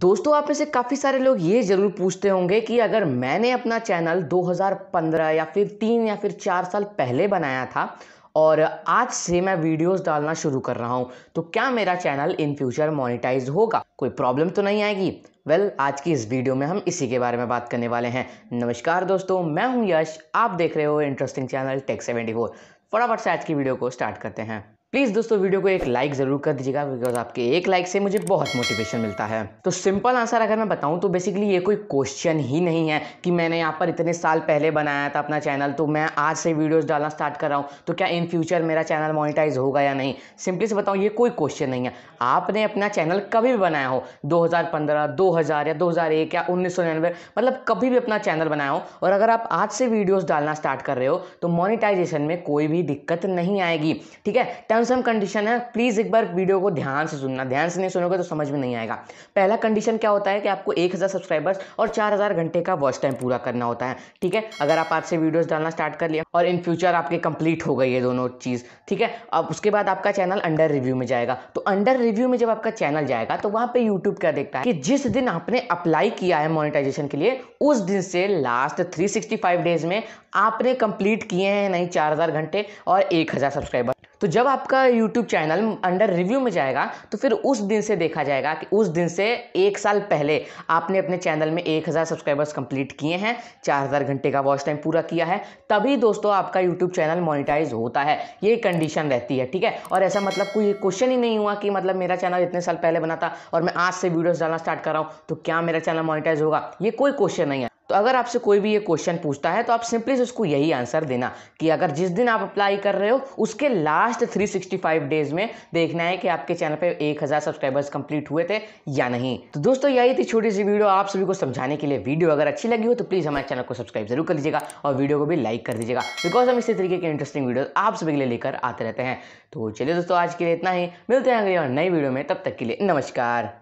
दोस्तों आप में से काफ़ी सारे लोग ये ज़रूर पूछते होंगे कि अगर मैंने अपना चैनल 2015 या फिर तीन या फिर चार साल पहले बनाया था और आज से मैं वीडियोस डालना शुरू कर रहा हूँ तो क्या मेरा चैनल इन फ्यूचर मोनिटाइज होगा कोई प्रॉब्लम तो नहीं आएगी वेल well, आज की इस वीडियो में हम इसी के बारे में बात करने वाले हैं नमस्कार दोस्तों मैं हूँ यश आप देख रहे हो interesting channel tech seventy four फटाफट से आज की वीडियो को स्टार्ट करते हैं प्लीज़ दोस्तों वीडियो को एक लाइक ज़रूर कर दीजिएगा बिकॉज आपके एक लाइक से मुझे बहुत मोटिवेशन मिलता है तो सिंपल आंसर अगर मैं बताऊं तो बेसिकली ये कोई क्वेश्चन ही नहीं है कि मैंने यहाँ पर इतने साल पहले बनाया था अपना चैनल तो मैं आज से वीडियोज़ डालना स्टार्ट कर रहा हूँ तो क्या इन फ्यूचर मेरा चैनल मोनिटाइज होगा या नहीं सिंपली से बताऊँ ये कोई क्वेश्चन नहीं है आपने अपना चैनल कभी भी बनाया हो दो हजार या दो या उन्नीस मतलब कभी भी अपना चैनल बनाया हो और अगर आप आज से वीडियोज डालना स्टार्ट कर रहे हो तो मोनिटाइजेशन में कोई भी दिक्कत नहीं आएगी ठीक है टर्म्स टर्म्स कंडीशन है प्लीज़ एक बार वीडियो को ध्यान से सुनना ध्यान से नहीं सुनोगे तो समझ में नहीं आएगा पहला कंडीशन क्या होता है कि आपको एक हज़ार सब्सक्राइबर्स और चार हज़ार घंटे का वॉच टाइम पूरा करना होता है ठीक है अगर आप आज से वीडियोज़ डालना स्टार्ट कर लिया और इन फ्यूचर आपके कंप्लीट हो गई है दोनों चीज़ ठीक है अब उसके बाद आपका चैनल अंडर रिव्यू में जाएगा तो अंडर रिव्यू में जब आपका चैनल जाएगा तो वहाँ पर यूट्यूब क्या देखता है कि जिस दिन आपने अप्लाई किया है मोनिटाइजेशन के लिए उस दिन से लास्ट थ्री डेज में आपने कंप्लीट किए हैं नहीं चार घंटे और एक सब्सक्राइबर तो जब आपका यूट्यूब चैनल अंडर रिव्यू में जाएगा तो फिर उस दिन से देखा जाएगा कि उस दिन से एक साल पहले आपने अपने चैनल में एक हज़ार सब्सक्राइबर्स कंप्लीट किए हैं चार हज़ार घंटे का वॉच टाइम पूरा किया है तभी दोस्तों आपका यूट्यूब चैनल मोनिटाइज होता है ये कंडीशन रहती है ठीक है और ऐसा मतलब कोई क्वेश्चन ही नहीं हुआ कि मतलब मेरा चैनल इतने साल पहले बना था और मैं आज से वीडियोज़ डालना स्टार्ट कर रहा हूँ तो क्या मेरा चैनल मोनिटाइज होगा ये कोई क्वेश्चन नहीं है अगर आपसे कोई भी ये क्वेश्चन पूछता है तो आप सिंपली उसको यही आंसर देना कि अगर जिस दिन आप अप्लाई कर रहे हो उसके लास्ट 365 डेज में देखना है कि आपके चैनल पे 1000 सब्सक्राइबर्स कंप्लीट हुए थे या नहीं तो दोस्तों यही थी छोटी सी वीडियो आप सभी को समझाने के लिए वीडियो अगर अच्छी लगी हो तो प्लीज़ हमारे चैनल को सब्सक्राइब जरूर कर लीजिएगा और वीडियो को भी लाइक कर दीजिएगा बिकॉज हम इसी तरीके के इंटरेस्टिंग वीडियो आप सभी के लिए लेकर आते रहते हैं तो चलिए दोस्तों आज के लिए इतना ही मिलते हैं अगले और नई वीडियो में तब तक के लिए नमस्कार